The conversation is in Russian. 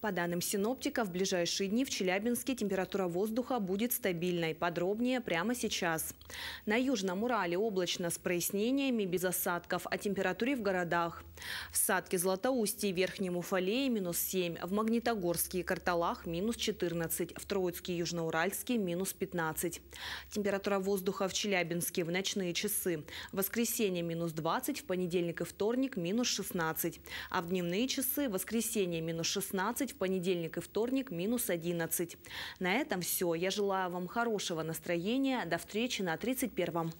По данным синоптика, в ближайшие дни в Челябинске температура воздуха будет стабильной. Подробнее прямо сейчас. На Южном Урале облачно с прояснениями, без осадков, о температуре в городах. В Садке, Златоусте и Верхнем Уфалее минус 7, в Магнитогорске и Карталах минус 14, в Троицке и Южноуральске минус 15. Температура воздуха в Челябинске в ночные часы. В воскресенье минус 20, в понедельник и вторник минус 16. А в дневные часы воскресенье минус 16, 15, в понедельник и вторник минус 11. На этом все. Я желаю вам хорошего настроения. До встречи на 31-м.